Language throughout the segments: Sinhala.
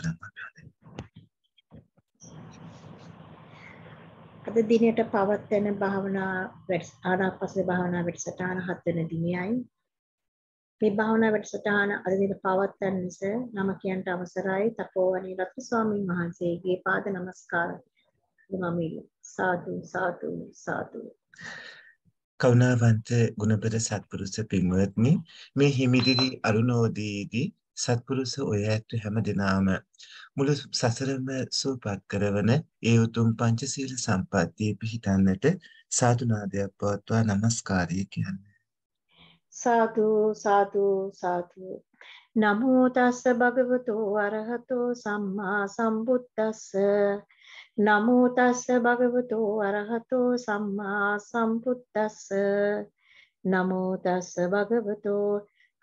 අද දිනට පවත්වන භාවනා ආනාපාන භාවනා වැඩසටහන හත් වෙන දිනයයි මේ භාවනා වැඩසටහන අද දින පවත්වන නිසා නම කියන්ට අවසරයි තපෝවනී රත්න ස්වාමීන් වහන්සේගේ පාද නමස්කාර මම සාදු සාදු සාදු කවුනාවන්ත ගුණපද සත්පුරුෂ පින්වත්නි මේ හිමිදිරි අරුණෝදීදී සත්පුරුෂ ඔය ඇත්ත හැම දිනාම මුළු සසරම සූපත් කරවන ඒ උතුම් පංචශීල සම්පත්තිය පිහිටන්නට සාදුනාදයක් පවත්වා নমස්කාරය කියන්නේ සාදු සාදු සාදු නමෝ තස්ස භගවතෝ අරහතෝ සම්මා සම්බුද්දස්ස නමෝ තස්ස භගවතෝ අරහතෝ සම්මා සම්බුද්දස්ස නමෝ තස්ස භගවතෝ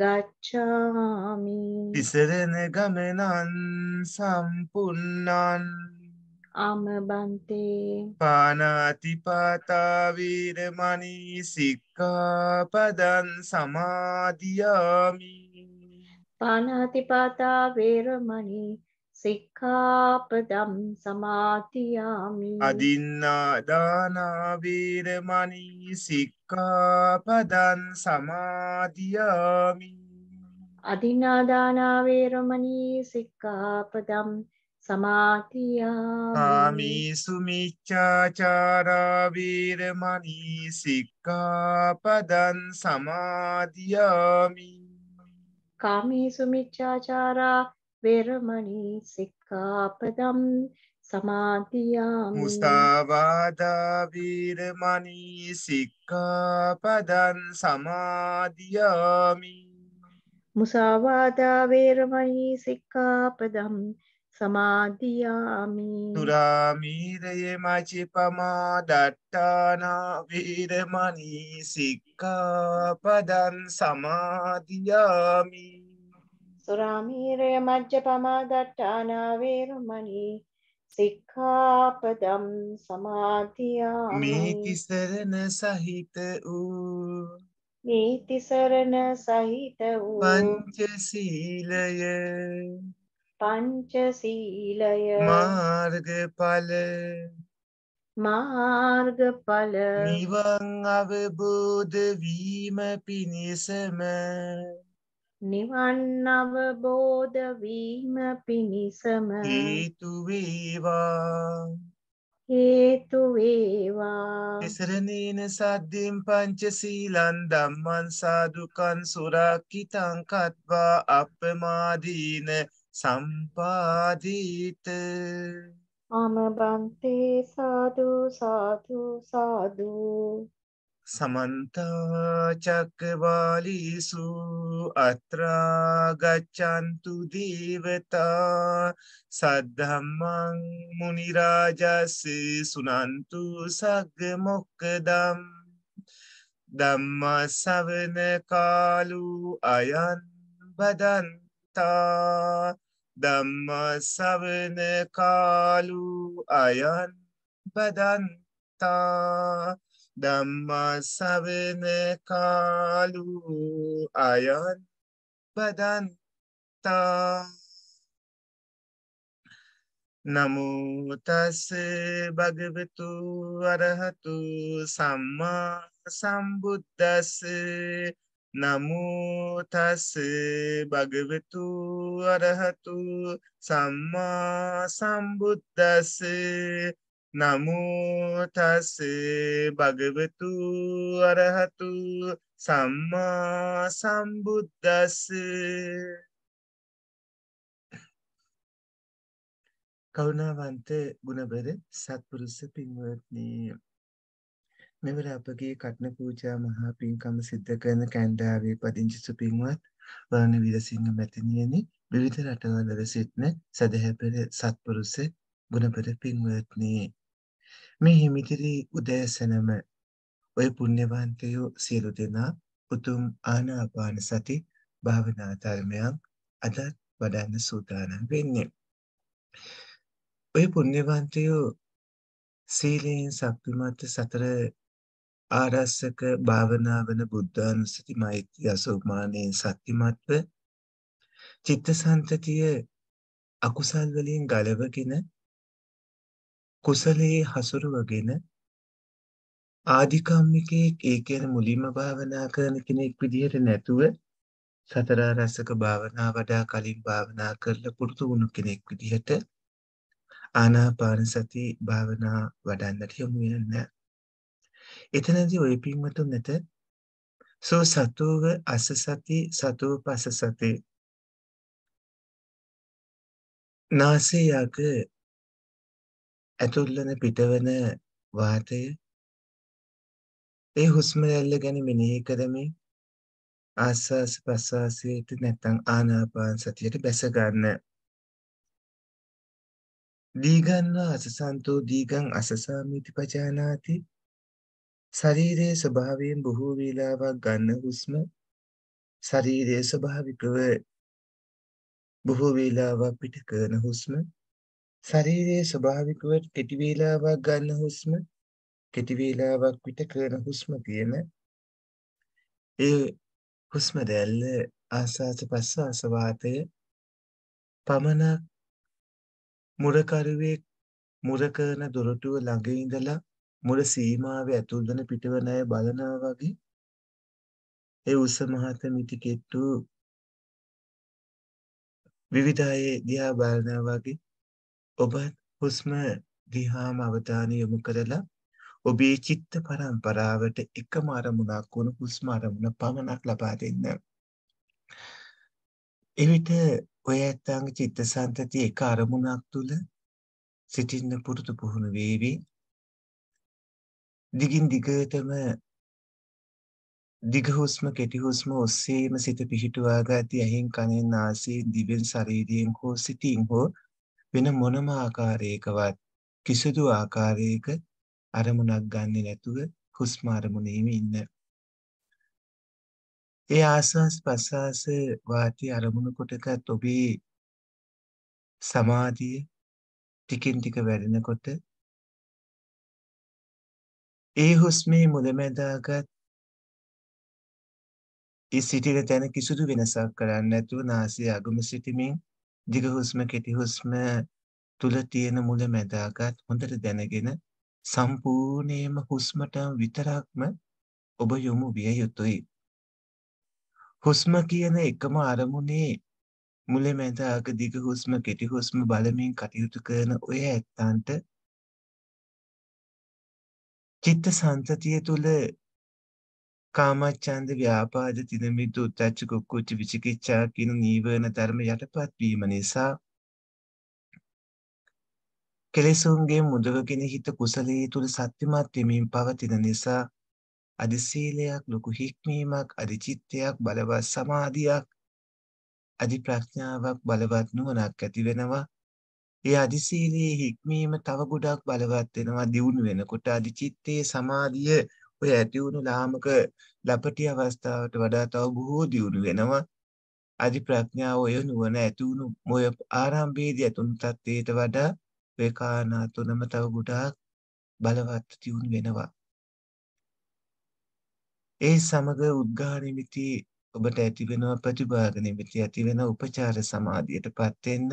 ගච්ඡාමි තිසරණ ගමනන් සම්පුන්නන් අමබන්තේ පානාතිපාතාවීරමනී සික්කාපදන් සමාධයාමි පානාතිපාතා වේරමනී සික්කාපදම් සමාතියාමි අදින්නාදානාවීරමනී සික් සික්කාපදන් සමාධයාමි අධිනාදානාවේරමණී සික්කාපදම් සමාතියාමි සුමිච්චාචාරාවීරමණී සික්කාපදන් සමාධයාමි කාමී සුමිච්චාචාරා වේරමණී සික්කාපදම් සමාධයාමි මුස්ථාවාදා වීරමණී සික්ඛාපදං සමාධයාමි මුසාවාදා වේරමණී සික්ඛාපදං සමාධයාමි තුරාමීරයේ මචිපමා දට්ටානා වීරමණී සික්ඛාපදං සමාධයාමි සුරාමීරය මජ්ජපමා දට්ටානා වේරමණී සික්ඛාපදම් සමාධියාමි මේති සරණ සහිත වූ මේති සරණ සහිත වූ පංචශීලය පංචශීලය මාර්ගඵල මාර්ගඵල නිවන් අවබෝධ වීම පිණිසම නිවන් අවබෝධ වීම පිණිසම හේතු වේවා හේතු වේවා එසරණේන සද්දෙන් පංචශීලං ධම්මං සාදුකං සුරක්කිතං කତ୍වා අප්පමාදීන සම්පාදීත ආම බන්තේ සාදු සාදු සාදු සමන්තාචක්කවාලිසු අත්‍රාගච්චන්තු දේවතා සද්ධම්මං මුනිරාජස්ස සුනන්තු සග්ග මොක්කදම් දම්මා සවන කාලු අයන් බදන්තා දම්මා සවන කාලු අයන් බදන්තා ධම්මසවන කාලු අයන් බදන්තා නමුතස්ස භගවතු අරහතු සම්මා සම්බුද්ධස්ස නමුතස්ස භගවතු අරහතු සම්මා සම්බුද්ධස්සේ නමුතස් භගවතු අරහතු සම්මා සම්බුද්දස් කවුණාවන්ත ගුණබර සත්පුරුස පින්වත්නය මෙවර අපගේ කටන පූජා මහා පින්කම සිද්ධ කරන කැන්ඩාවේ පදිංචි සුපින්වත් වන විරසිංහ මැතිනියනි විවිධ රටවල්ලර සිටින සැදහැපෙර සත්පුරුස ගුණපර පින්වත්නයේ මේ හිමිතිරි උදෑසනම ඔය පුණ්‍යවන්තයෝ සියලු දෙනා උතුම් ආනාපාන සති භාවනා ධර්මයන් අදත් වඩන්න සූදානම් වෙන්නේ. ඔය පුණ්‍යවන්තයෝ සීලයෙන් සක්විමත් සතර ආරස්සක භාවනාවන බුද්ධානුස්සති මෛත්‍රී අසෝමානයෙන් සත්‍යමත්ව චිත්තසන්තතිය අකුසල් වලින් ගලවගෙන කුසලයේ හසුරුවගෙන ආධිකම්මිකයෙක් ඒ කියන්නේ මුලින්ම භාවනා කරන කෙනෙක් විදිහට නැතුව සතරාරසක භාවනා වඩා කලින් භාවනා කරලා පුරුදු වුණු කෙනෙක් විදිහට ආනාපාන සති භාවනා වඩන්නට යොමු වෙන්න. එතනදී ඔය පින්වතුන්ට සෝ සතෝව අස සති සතෝ පස සති නාසයක ඇතුල්වන පිටවන වාතය ඒ හුස්ම රැල්ල ගැන මෙනෙහි කරමින් ආස්වාස් ප්‍රස්වාසයට නැත්නම් ආනාපාන සතියට බැස ගන්න. දීගන්න අසසන්තෝ දීගං අසසාමිති පජානාති. ශරීරයේ ස්වභාවයෙන් බොහෝ වේලාවක් ගන්න හුස්ම ශරීරයේ ස්වභාවිකව බොහෝ වේලාවක් පිට කරන හුස්ම ශරීරයේ ස්වභාවිකව කෙටි වේලාවක් ගන්න හුස්ම කෙටි වේලාවක් විට කරන හුස්ම තියෙන ඒ හුස්ම දැල්ල ආස්වාස ප්‍රස්වාස වාතය පමණක් මුරකරුවේ මුර කරන දොරටුව ළඟ ඉඳලා මුර සීමාවේ ඇතුල් වෙන පිටවන අය බලනවා වගේ ඒ උස මහත මිටි කෙට්ටු විවිධ අය දිහා බලනවා වගේ ඔබත් හුස්ම දිහාම අවධානය යොමු කරලා ඔබේ චිත්ත පරම්පරාවට එකම අරමුණක් වුණු හුස්ම අරමුණ පමණක් ලබා දෙන්න. එවිට ඔය ඇත්තන්ගේ චිත්තසංතති එක අරමුණක් තුල සිටින්න පුරුදු පුහුණු වේවි. දිගින් දිගටම දිග හුස්ම කෙටි හුස්ම ඔස්සේම සිත පිහිටුවා ගති ඇහෙන් කනෙන් නාසයෙන් දිවෙන් ශරීරයෙන් හෝ සිතින් හෝ වෙන මොනම ආකාරයකවත් කිසිදු ආකාරයක අරමුණක් ගන්නෙ නැතුව හුස්ම අරමුණේම ඉන්න. ඒ ආස්වාස් ප්‍රස්වාස වාටි අරමුණු කොටකත් ඔබේ සමාධිය ටිකින් ටික වැඩෙනකොට ඒ හුස්මේ මුලැමැදාගත් ඒ සිටින තැන කිසිදු වෙනසක් කරන්නේ නැතුව නාසය අගම සිටමින් දිග හුස්ම කෙටි හුස්ම තුල තියෙන මුල මැදාගත් හොඳට දැනගෙන සම්පූර්ණයෙන්ම හුස්මට විතරක්ම ඔබ යොමු විය යුතුයි. හුස්ම කියන එකම අරමුණේ මුලේ මැද අග දිග හුස්ම කෙටි හුස්ම බලමින් කටයුතු කරන ඔය ඇත්තන්ට චිත්ත සංතතිය තුළ කාමච්ඡන්ද ව්‍යාපාද තිනමිත උද්ධච්ච කුක්කුච්ච විචිකිච්ඡා කියන නීවරණ ධර්ම යටපත් වීම නිසා කෙලෙසුන්ගේ මුදවගෙන හිත කුසලයේ තුල සත්‍යමත් වෙමින් පවතින නිසා අදි සීලයක් ලොකු හික්මීමක් අදි චිත්තයක් බලවත් සමාධියක් අදි ප්‍රඥාවක් බලවත් නුවණක් ඇති වෙනවා ඒ අදි සීලයේ හික්මීම තව ගොඩක් බලවත් වෙනවා දියුණු වෙනකොට අදි චිත්තයේ සමාධිය ඔය ඇති වුණු ලාමක ලපටි අවස්ථාවට වඩා තව බොහෝ දියුණු වෙනවා. අධි ප්‍රඥාව ඔය නුවණ ඇති වුණු ඔය ආරම්භයේදී ඇතුණු තත්ත්වයට වඩා ඔය කාරණා තුනම තව ගොඩාක් බලවත් දියුණු වෙනවා. ඒ සමග උද්ඝා නිමිති ඔබට ඇති වෙනවා ප්‍රතිභාග නිමිති ඇති වෙන උපචාර සමාධියටපත් වෙන්න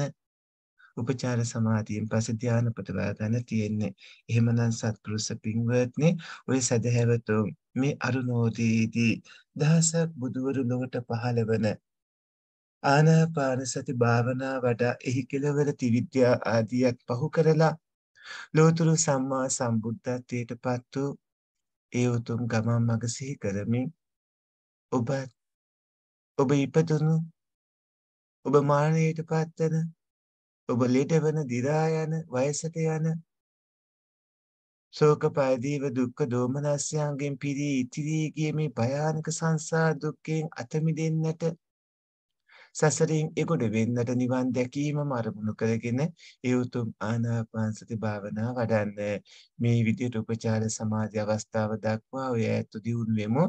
උපචාර සමාධියෙන් පස්සේ ධානය ප්‍රතිපදාන තියෙන්නේ. එහෙමනම් සත්පුරුෂ පින්වත්නි ඔය සදහැවතුන් මේ අරුණෝදීදී දහසක් බුදවරු ලොවට පහළ වන ආනාපාන සති භාවනා වඩා එහි කෙලවර ත්‍රිවිද්‍යා ආදියක් පහු කරලා ලෝතුරු සම්මා සම්බුද්ධත්වයට පත් වූ ඒ උතුම් ගමන් මඟ සිහි කරමින් ඔබ ඔබ ඉපදුණු ඔබ මරණයට පත්වන ඔබ ලෙඩ වෙන, දි รา යන, වයසට යන ශෝක පරිදීව දුක්ඛ දෝමනස්යන්ගෙන් පිරී ඉතිරී ගිය මේ භයානක සංසාර දුක්ඛයෙන් අත මිදෙන්නට සසරින් එගොඩ වෙන්නට නිවන් දැකීමම අරමුණු කරගෙන ඒ උතුම් ආනාපාන සති භාවනාව වඩන්න. මේ විදිහට උපචාර සමාධි අවස්ථාව දක්වා ඔය ඇතු දියුණු වෙමු.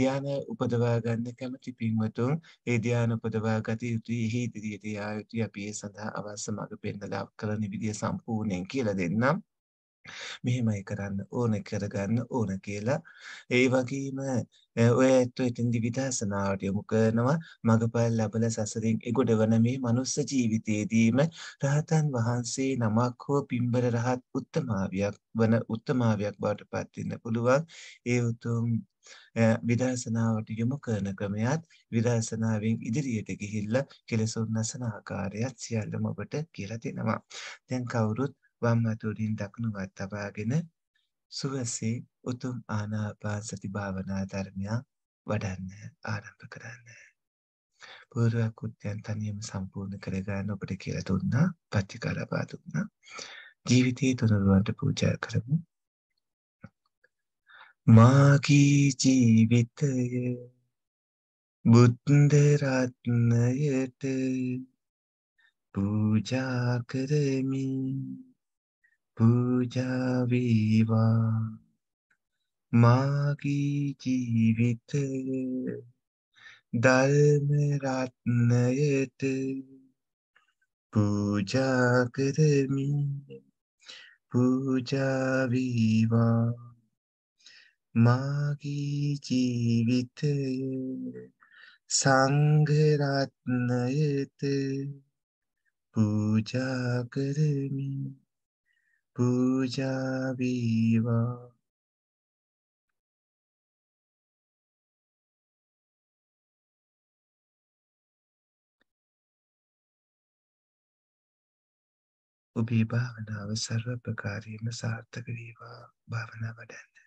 ධානය උපදවා ගන්න කැමති පින්වතුන් ඒ ධානය උපදවා ගත යුතුයි. එහි ඉදිරියට යා යුතුයි. අපි ඒ සඳහා අවශ්‍ය මඟ පෙන්වලා කරන විදිය සම්පූර්ණයෙන් කියලා දෙන්නම්. මෙහෙමයි කරන්න ඕන කරගන්න ඕන කියලා ඒ වගේම ඔය ඇත්තෝ එතෙන්දි විදර්ශනාවට යොමු කරනවා මගපල් ලබල සසරින් එගොඩ වන මේ මනුස්ස ජීවිතයේදීම රහතන් වහන්සේ නමක් හෝ පින්බර රහත් උත්තමාවියක් වන උත්තමාවියක් බවට පත් වෙන්න පුළුවන් ඒ උතුම් විදර්ශනාවට යොමු කරන ක්‍රමයත් විදර්ශනාවෙන් ඉදිරියට ගිහිල්ලා කෙලසුන් නැසන ආකාරයත් සියල්ලම ඔබට කියලා දෙනවා. දැන් කවුරුත් වම් අත උඩින් දකුණු අත තබාගෙන සුවසේ උතුම් ආනාපාන සති භාවනා ධර්මයක් වඩන්න ආරම්භ කරන්න. පූර්ව කෘත්‍යයන් තනියම සම්පූර්ණ කරගන්න ඔබට කියලා දුන්නා පත්‍චිකා ලබා දුන්නා. ජීවිතයේ තුනරුවන්ට පූජා කරමු. මාගේ ජීවිතය බුද්ධ රත්නයට පූජා කරමි පූජා වේවා මාගේ ජීවිතය ධර්ම රත්නයට පූජා කරමි පූජා වේවා මාගේ ජීවිතය සංඝ රත්නයට පූජා කරමි පූජා වේවා ඔබේ භාවනාව සර්ව ප්‍රකාරයෙන්ම සාර්ථක වේවා භාවනාව වඩන්න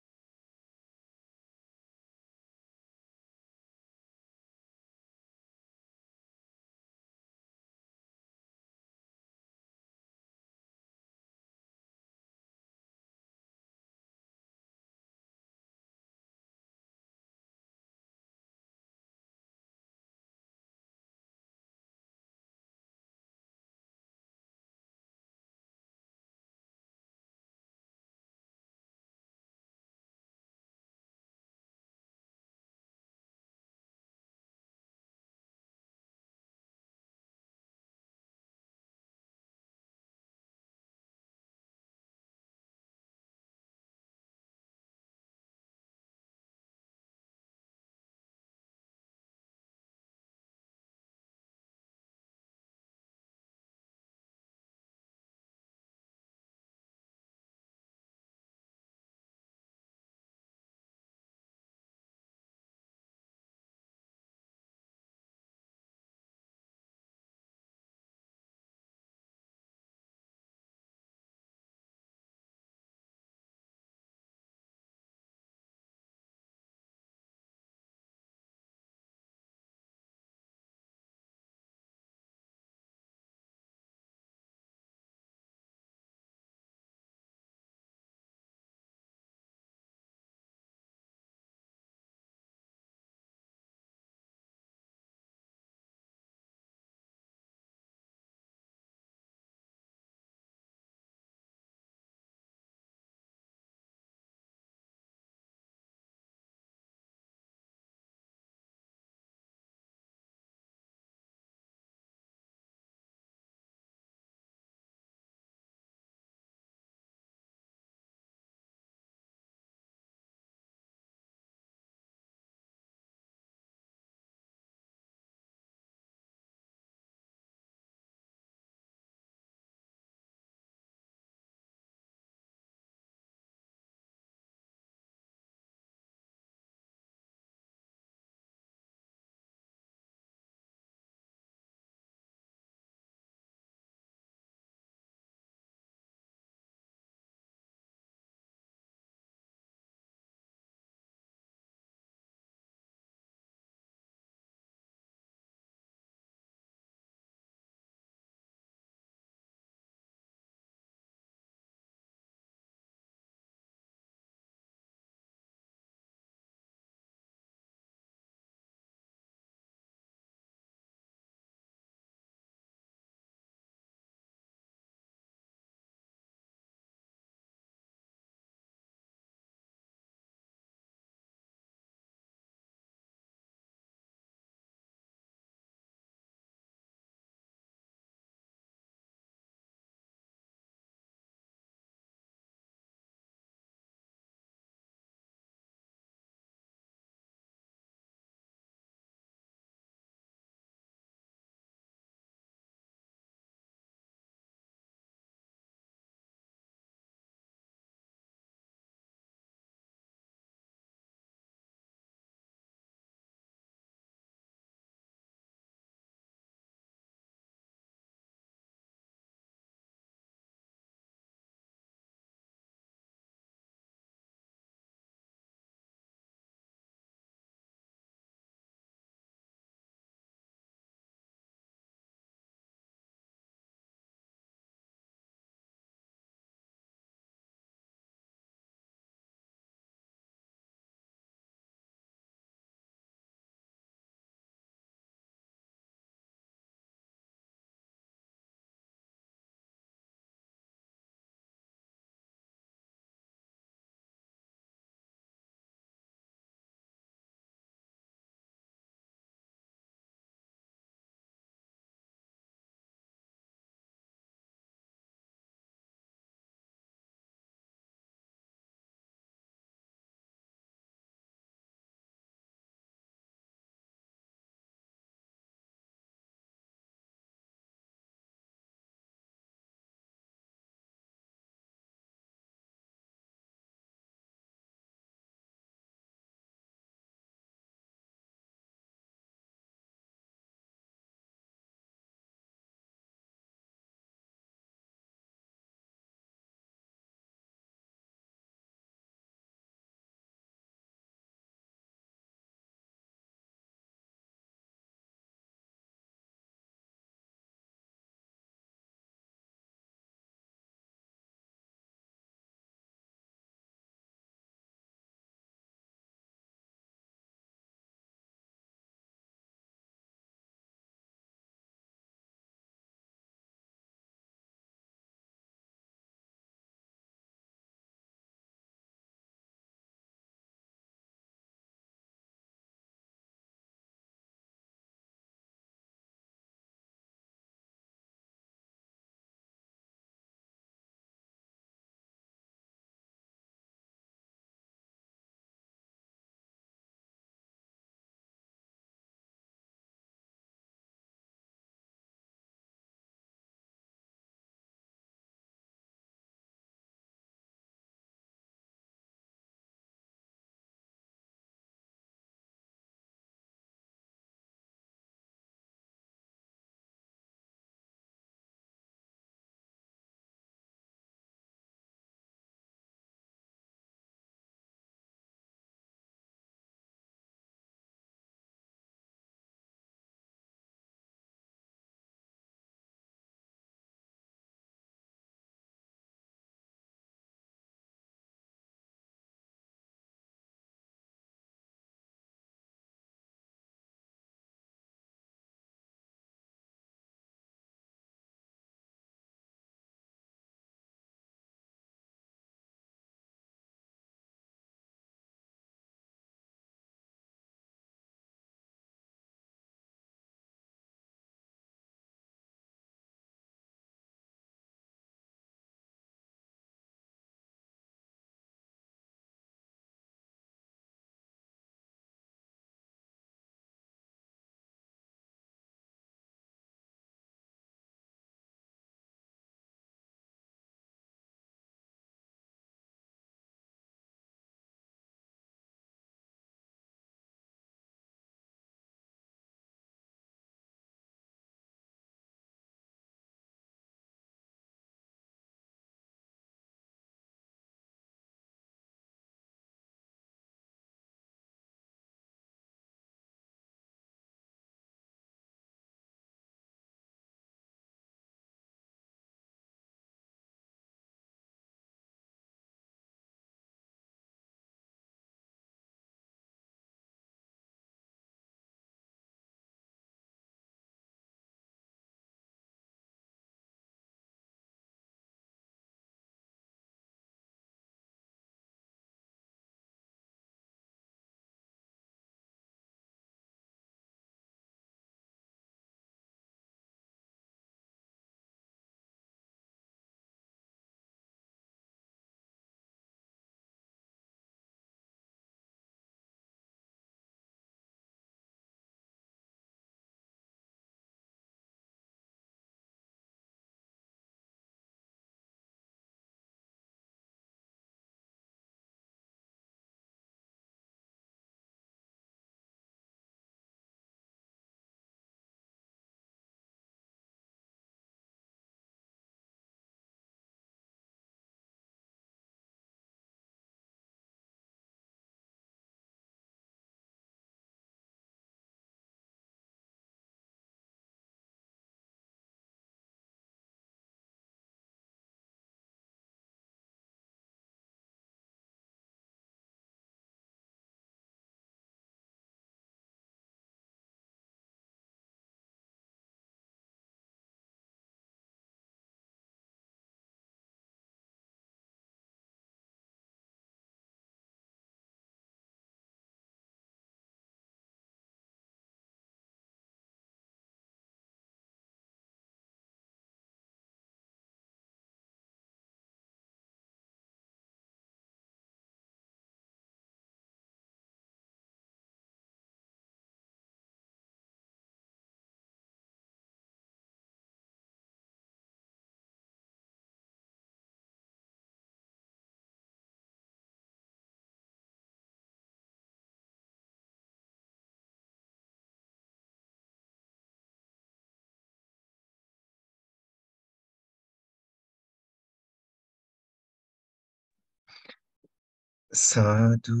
සාදු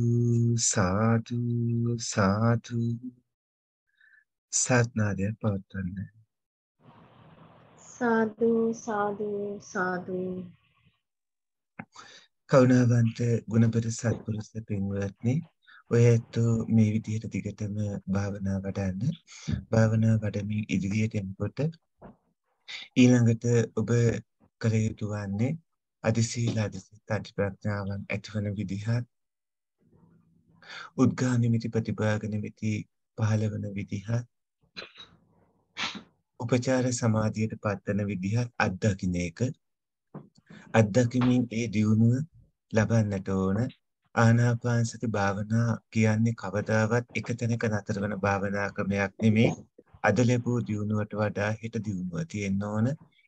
සාදු සාදු සත්නාදය පවත්වන්න සාදු සාදු සාදු කවුනාවන්ත ගුණපර සත්පුරුස පින්වත්නි ඔය ඇත්තෝ මේ විදිහට දිගටම භාවනා වඩන්න භාවනා වඩමින් ඉදිරියට එනකොට ඊළඟට ඔබ කළ යුතු වන්නේ අධිසීල අධිසිත අධි ප්‍රඥාවන් ඇතිවන විදිහත් උද්ගා නිමිති ප්‍රතිභාග නිමිති පහළවන විදිහත් උපචාර සමාධියට පත්වන විදිහත් අත්දකින්න එක අත්දකිමින් ඒ දියුණුව ලබන්නට ඕන ආනාපානසති භාවනා කියන්නේ කවදාවත් එක තැනක නතර වෙන භාවනා ක්‍රමයක් නෙමේ අද ලැබූ දියුණුවට වඩා හෙට දියුණුව තියෙන්න ඕන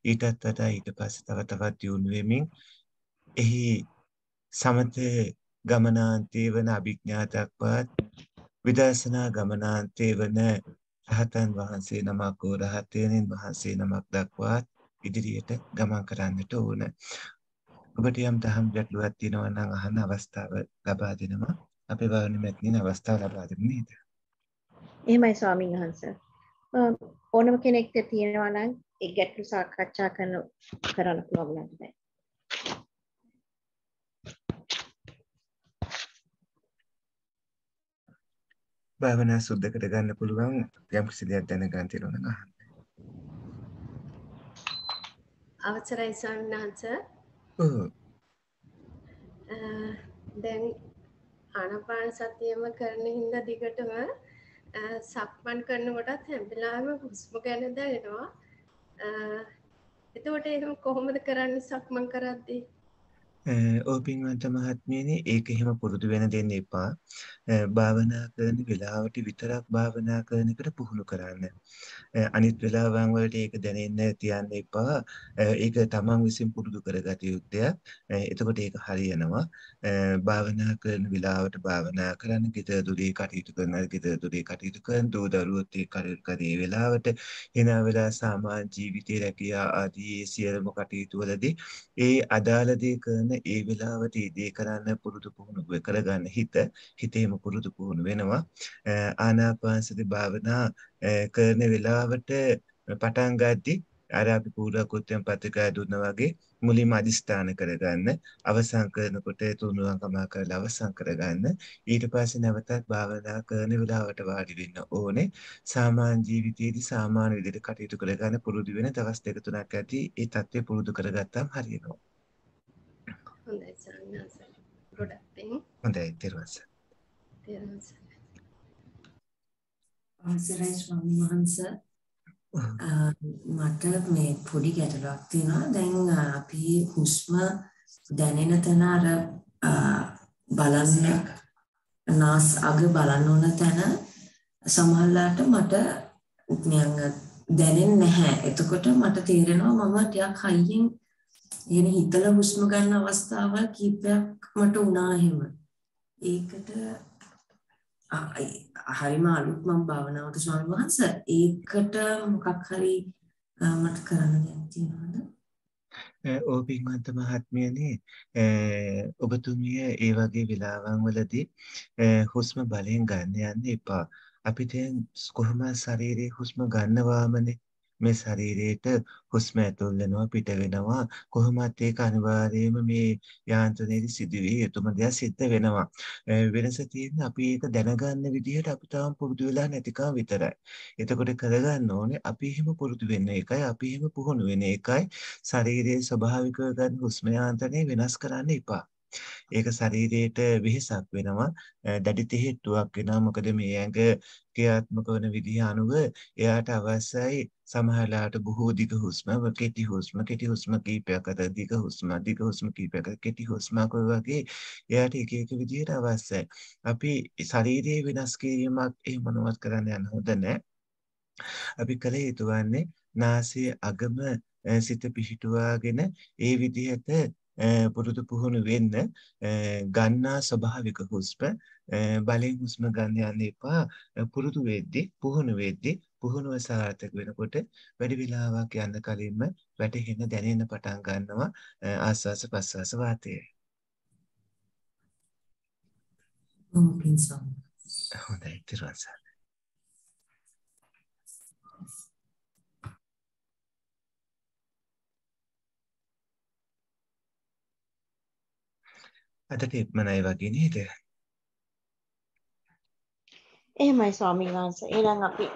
ඊටත් වඩා ඊට පස්සේ තව තවත් දියුණු වෙමින් එහි සමතේ ගමනාන්තේ වන අභිඥා දක්වාත් විදර්ශනා ගමනාන්තේ වන රහතන් වහන්සේ නමක් හෝ රහතයන්න් වහන්සේ නමක් දක්වාත් ඉදිරියට ගමන් කරන්නට ඕන. ඔබට යම් දහම් ගැටලුවක් තියෙනවා නම් අහන අවස්ථාව ලබා දෙනවා. අපේ වර්ණ මැතින අවස්ථාව ලබා දෙමු නේද? එහෙමයි ස්වාමීන් වහන්සේ. ඕනම කෙනෙක්ට තියෙනවා නම් ඒ ගැටලු සාකච්ඡා කරන කරන්න පුළුවන් ඔයගලන්ට දැන්. භාවනා සුද්ධ කර ගන්න පුළුවන් යම් කිසි දෙයක් දැනගන්න තියෙනවා නම් අහන්න. අවසරයි සන්නහස. ඔව්. දැන් ආනාපාන සතියම කරන හින්දා දිගටම සක්මන් කරනකොටත් හැම වෙලාවෙම හුස්ම ගැන දැනෙනවා. එතවට එහෙම කොහොමද කරන්න සක්මන් කරද්දී ඔය පින්වන්ත මහත්මියනි ඒක එහෙම පුරුදු වෙන දෙන්න එපා. භාවනා කරන වෙලාවට විතරක් භාවනා කරන එකට පුහුණු කරන්න. අනිත් වෙලාවන් වලට ඒක දැනෙන්න තියන්න එපා. ඒක තමන් විසින් පුරුදු කරගත යුත්තේ. එතකොට ඒක හරියනවා. භාවනා කරන වෙලාවට භාවනා කරන්න, ගෙදර දොරේ කටයුතු කරන, ගෙදර දොරේ කටයුතු කරන, දූ දරුවෝත් ඒ කරේ වෙලාවට, hina වෙලා සාමාන්‍ය ජීවිතේ රැකියා ආදී සියලුම කටයුතු වලදී ඒ අදාළ දේ කරන ඒ වෙලාවට ඉදී කරන්න පුරුදු පුහුණු කරගන්න හිත හිතේම පුරුදු පුහුණු වෙනවා ආනාපානසති භාවනා කරන වෙලාවට පටන් ගද්දි අර අපි පූර්වකෘත්‍යම් පත්‍රිකා දුන්නා වගේ මුලින්ම අදිස්ථාන කරගන්න අවසන් කරනකොට තුනුවන් කමා කරලා අවසන් කරගන්න ඊට පස්සේ නැවතත් භාවනා කරන වෙලාවට වාඩි වෙන්න ඕනේ සාමාන්‍ය ජීවිතයේදී සාමාන්‍ය විදිහට කටයුතු කරගන්න පුරුදු වෙන දවස් දෙක තුනක් ඇති ඒ தත්ත්වය පුරුදු කරගත්තාම හරියනවා හොඳයි සන්නස ගොඩක් පිං හොඳයි තිරුවස තිරුවස අවසරයි ස්වාමීන් වහන්සේ මට මේ පොඩි ගැටලුවක් තියෙනවා දැන් අපි හුස්ම දැනෙන තැන අර බලන්න නාස් අග බලන්න ඕන තැන සමහරලාට මට නියංග දැනෙන්නේ නැහැ. එතකොට මට තේරෙනවා මම ටිකක් හයියෙන් එහෙනම් හිතලා හුස්ම ගන්න අවස්ථාවල් කීපයක් මට වුණා එහෙම. ඒකට හරිම අලුත් මම භාවනාවට ස්වාමීන් වහන්සේ ඒකට මොකක් හරි මට කරන්න දෙයක් තියෙනවද? ඕ පින්වන්ත මහත්මියනේ ඔබතුමිය ඒ වගේ වෙලාවන් වලදී හුස්ම බලෙන් ගන්න යන්න එපා. අපි දැන් කොහොම ශරීරයේ හුස්ම ගන්නවාමනේ මේ ශරීරයට හුස්ම ඇතුල් වෙනවා පිට වෙනවා කොහොමත් ඒක අනිවාර්යයෙන්ම මේ යාන්ත්‍රණයේදී සිදුවේ යුතුම දෙයක් සිද්ධ වෙනවා වෙනස තියෙන්නේ අපි ඒක දැනගන්න විදිහට අපි තාම පුරුදු වෙලා නැතිකම විතරයි එතකොට කරගන්න ඕනේ අපි එහෙම පුරුදු වෙන්න එකයි අපි එහෙම පුහුණු වෙන එකයි ශරීරයේ ස්වභාවිකව ගන්න හුස්ම යාන්ත්‍රණය වෙනස් කරන්න එපා ඒක ශරීරයට වෙහෙසක් වෙනවා, දැඩි තිහෙට්ටුවක් වෙනවා. මොකද මේ ඇඟ ක්‍රියාත්මක වන විදිහ අනුව එයාට අවශ්‍යයි සමහරලාට බොහෝ දිග හුස්ම, කෙටි හුස්ම, කෙටි හුස්ම කීපයක් අතර දිග හුස්ම, දිග හුස්ම කීපයක් අතර කෙටි හුස්මක් වගේ එයාට එක එක විදිහට අවශ්‍යයි. අපි ශාරීරියේ වෙනස් කිරීමක් එහෙම මොනවත් කරන්න යන්න හොඳ නැහැ. අපි කල යුතු වන්නේ නාසයේ අගම සිත පිහිටුවාගෙන ඒ විදිහට පුරුදු පුහුණු වෙන්න ගන්නා ස්වභාවික හුස්ම බලෙන් හුස්ම ගන්න යන්න එපා පුරුදු වෙද්දී පුහුණු වෙද්දී පුහුණුව සාර්ථක වෙනකොට වැඩි වෙලාවක් යන්න කලින්ම වැටහෙන දැනෙන පටන් ගන්නවා ආස්වාස ප්‍රස්වාස වාතය. හොඳයි ඊට අදට ඉක්මනයි වගේ නේද? එහෙමයි ස්වාමීන් වහන්සේ. ඊළඟ අපි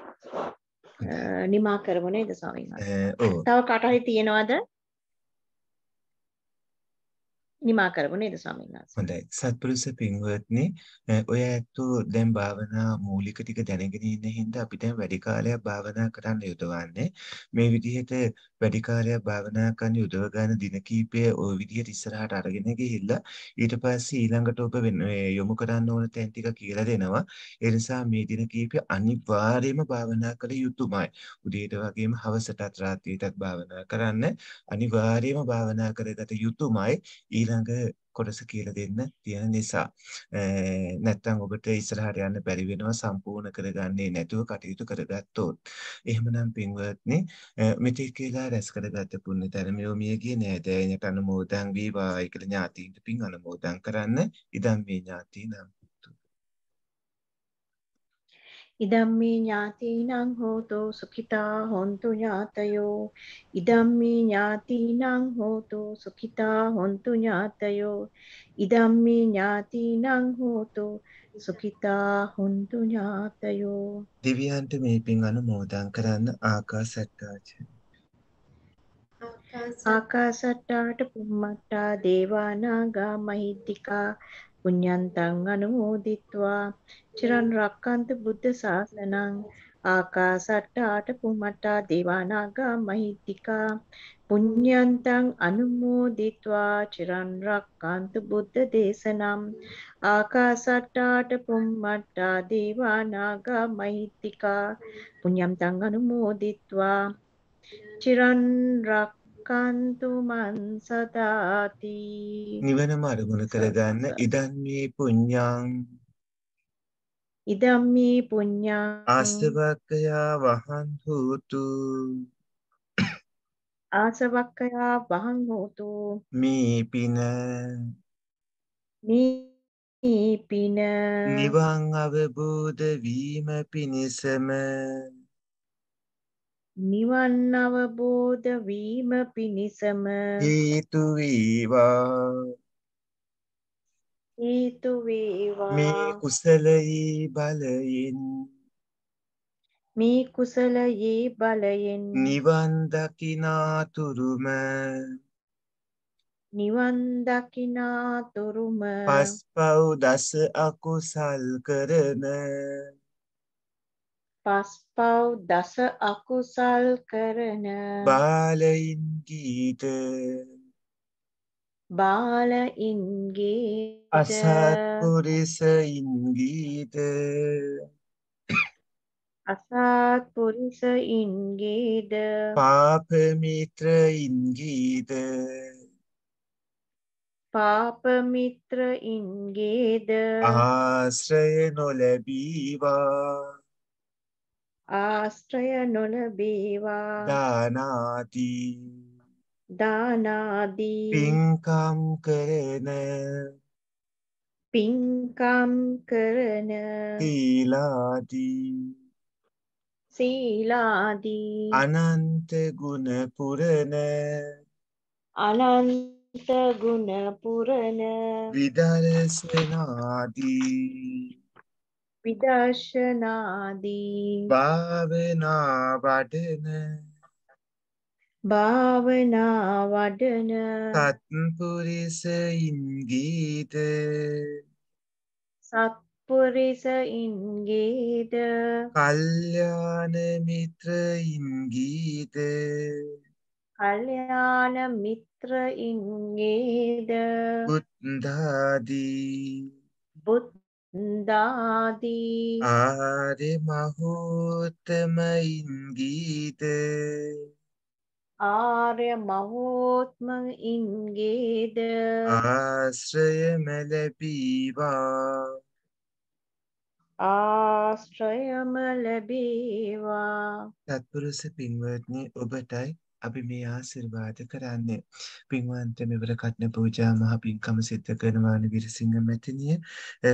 නිමා කරමු නේද ස්වාමීන් වහන්සේ? තව කාට හරි තියෙනවද? නිමා කරමු නේද ස්වාමීන් වහන්සේ? හොඳයි. සත්පුරුෂ පින්වත්නි, ඔය ඇත්තෝ දැන් භාවනා මූලික ටික දැනගෙන ඉන්න හින්දා අපි දැන් වැඩි කාලයක් භාවනා කරන්න යුතුවන්නේ. මේ විදිහට වැඩි කාලයක් භාවනා කරන්න යුදව ගන්න දින කීපය ওই විදිහට ඉස්සරහට අරගෙන ගිහිල්ලා ඊට පස්සේ ඊළඟට ඔබ වෙන යොමු කරන්න ඕන තැන් ටික කියලා දෙනවා. ඒ නිසා මේ දින කීපය අනිවාර්යයෙන්ම භාවනා කළ යුතුමයි. උදේට වගේම හවසටත් රාත්‍රියටත් භාවනා කරන්න අනිවාර්යයෙන්ම භාවනා කරගත යුතුමයි. ඊළඟ කොටස කියලා දෙන්න තියෙන නිසා. නැත්තම් ඔබට ඉස්සරහට යන්න බැරි වෙනවා සම්පූර්ණ කරගන්නේ නැතුව කටයුතු කරගත්තොත්. එහෙමනම් පින්වත්නි මෙතෙක් කියලා රැස් කරගත්ත පුණ්‍ය ධර්මයෝ මියගිය නෑදෑයන්ට අනුමෝදන් වේවා. ඒකල ඥාතීන්ට පින් අනුමෝදන් කරන්න ඉදම් මේ ඥාතී නම් ඉදම්මේ ඥාතිනං හෝතෝ සුඛිතා හොන්තු ඥාතයෝ ඉදම්මේ ඥාතිනං හෝතෝ සුඛිතා හොන්තු ඥාතයෝ ඉදම්මේ ඥාතිනං හෝතෝ සුඛිතා හොන්තු ඥාතයෝ දිව්‍යයන්ට මේ පින් අනුමෝදන් කරන්න ආකාශට්ටාච ආකාසට්ටාට පුම්මට්ටා දේවානාගා මහිද්దికා පුඤ්ඤන්තං අනුමෝදිත්වා චිරන් රක්칸ත බුද්ධ ශාසනං ආකාසට්ටාට පුමට්ටා දේවානාගා මහිත්‍තිකා පුඤ්ඤන්තං අනුමෝදිත්වා චිරන් රක්칸ත බුද්ධ දේශනම් ආකාසට්ටාට පුම්මට්ටා දේවානාගා මහිත්‍තිකා පුඤ්ඤන්තං අනුමෝදිත්වා චිරන් රක් රක්කන්තු මන් සදාති නිවනම අරමුණ කරගන්න ඉදන් මේ පුඤ්ඤං ඉදම් මේ පුඤ්ඤං ආස්තවක්කයා වහන් හෝතු ආසවක්කයා වහන් හෝතු මේ පින මේ පින නිවන් අවබෝධ වීම පිණිසම නිවන් අවබෝධ වීම පිණිසම හේතු වේවා හේතු වේවා මේ කුසලයේ බලයෙන් මේ කුසලයේ බලයෙන් නිවන් දකිනාතුරුම නිවන් දකිනාතුරුම පස්පව් දස අකුසල් කරන පස් පව් දස අකුසල් කරන බාලයින් ගීත බාලයින්ගේ අසත්පුරිසයින්ගීත අසත්පුරිසයින්ගේද පාපමිත්‍රයින්ගීද පාපමිත්‍රයින්ගේද ආශ්‍රය නොලැබීවා ආශ්‍රය නොලබේවා දානාති දානාදී පින්කම් කරන පින්කම් කරන සීලාදී සීලාදී අනන්ත ගුණ පුරන අනන්ත ගුණ පුරන විදර්ශනාදී විදර්ශනාදී භාවනා වඩන භාවනා වඩන සත්පුරිසයින්ගේද සත්පුරිසයින්ගේද කල්්‍යාන මිත්‍රයින්ගීද කල්්‍යාන මිත්‍රයින්ගේද බුද්ධාදී බුද්ධ දාදී ආරි මහෝත්තමයින් ගීත ආර්ය මහෝත්ම ඉන්ගේද ආශ්‍රය මැලැබීවා ආශ්‍රයම ලැබීවා තත්පුරුස පින්වත්නි ඔබටයි අපි මේ ආශිර්වාද කරන්නේ පින්වන්ත මෙවර කටන පූජා මහ පින්කම සිද්ධ කරනවාන විරසිංහ මැතිනිය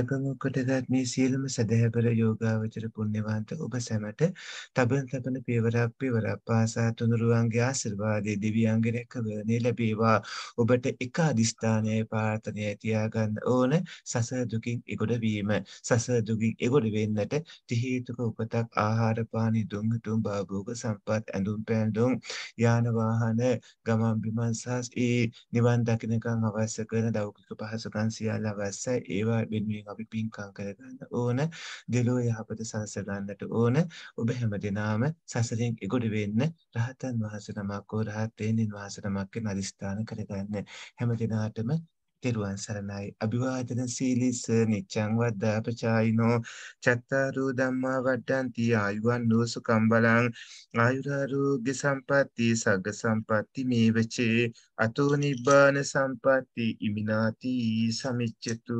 ප්‍රමුඛ කොටගත් මේ සියලුම සදහැබර යෝගාවචර පුණ්‍යවන්ත ඔබ සැමට තබන තබන පියවරක් පියවරක් පාසා තුනුරුවන්ගේ ආශිර්වාදයේ දිව්‍යංගන එකවරණේ ලැබේවා ඔබට එක අදිස්ථානයේ ප්‍රාර්ථනය තියාගන්න ඕන සසර දුකින් එගොඩ වීම සසර දුකින් එගොඩ වෙන්නට තිහේතුක උපතක් ආහාර පානි දුම් තුම් භාභෝග සම්පත් ඇඳුම් පැළඳුම් යා යාන වාහන ගමන් බිමන් සහ ඒ නිවන් දකිනකම් අවශ්‍ය කරන ලෞකික පහසුකම් සියල්ල අවශ්‍යයි. ඒවා වෙනුවෙන් අපි පින්කම් කරගන්න ඕන. දෙලෝ යහපත සංසගන්නට ඕන. ඔබ හැමදෙනාම සසරෙන් එගොඩ වෙන්න රහතන් වහන්සේ නමක් හෝ රහත් වෙනින් වහන්සේ නමක් වෙන අදිස්ථාන කරගන්න. හැමදෙනාටම තෙරුවන් සරණයි අභිවාදන සීලිස නිච්චං වද්දා පචායිනෝ චත්තාරු ධම්මා වඩ්ඩන්ති ආයුවන් නෝසුකම් බලං ආයුරාරෝග්‍ය සම්පatti සග්ග සම්පatti මේවචේ අතෝ නිබ්බාන සම්පatti ඉමිනාති සමිච්ඡතු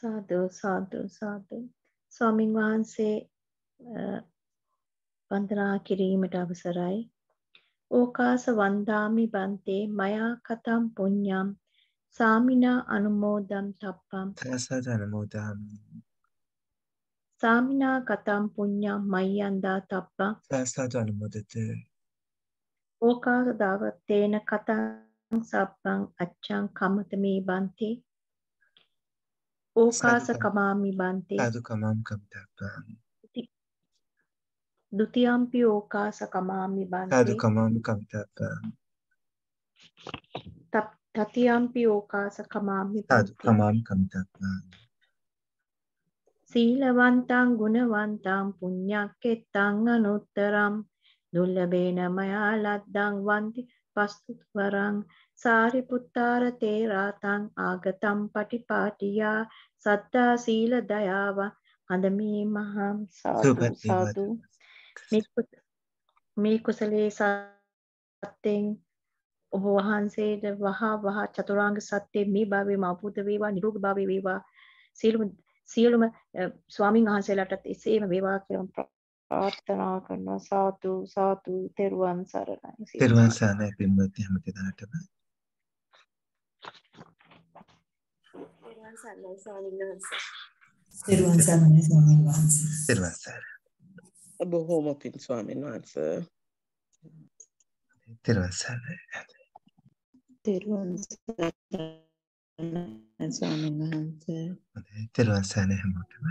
සාදු සාදු සාදු ස්වාමින් වහන්සේ වන්දනා කිරීමට අවසරයි ඕකාස වන්දාමි බන්තේ මයා කතම් පුඤ්ඤම් සාමිනා අනුමෝදම් තප්පම් තසස අනුමෝදාමි සාමිනා කතම් පුඤ්ඤම් මයන්දා තප්පම් තසස අනුමෝදතේ ඕකාස දාවත්තේන කතං සප්පං අච්ඡං කමත මේ බන්තේ ඕකාස කමාමි බන්තේ සාදු කමම් කම්තප්පං dutiyampi ඕකාස කමාමි බන්ති සාදු කමාමි කමිතාත තතියම්පි ඕකාස කමාමි සාදු කමාමි කමිතාත සීලවන්තං ගුණවන්තං පුඤ්ඤක්කෙත්තං අනුත්තරම් දුර්ලභේන මයා ලද්දං වන්ති පස්තුවරං සාරිපුත්තාර තේරාතං ආගතම් පටිපාටියා සත්තා සීල දයාව හඳමී මහම් සාදු සාදු මේ කුසලයේ සත්‍යයෙන් ඔබ වහන්සේට වහා වහා චතුරාංග සත්‍යයේ මේ භාවයේ මවපුත වේවා නිරෝගී භාවයේ වේවා සියලුම සියලුම ස්වාමින් වහන්සේලාටත් එසේම වේවා කියලා ප්‍රාර්ථනා කරනවා සාතු සාතු තෙරුවන් සරණයි තෙරුවන් සරණයි පින්වත් හැම කෙනාටම තෙරුවන් සරණයි ස්වාමීන් වහන්සේ තෙරුවන් සරණයි ස්වාමීන් වහන්සේ තෙරුවන් සරණයි බොහෝම පින් ස්වාමීන් වහන්ස තෙරවසර තෙරුවන් ස්වාමීන් වහන්ස තෙරුවන් සරණයි හැමෝටම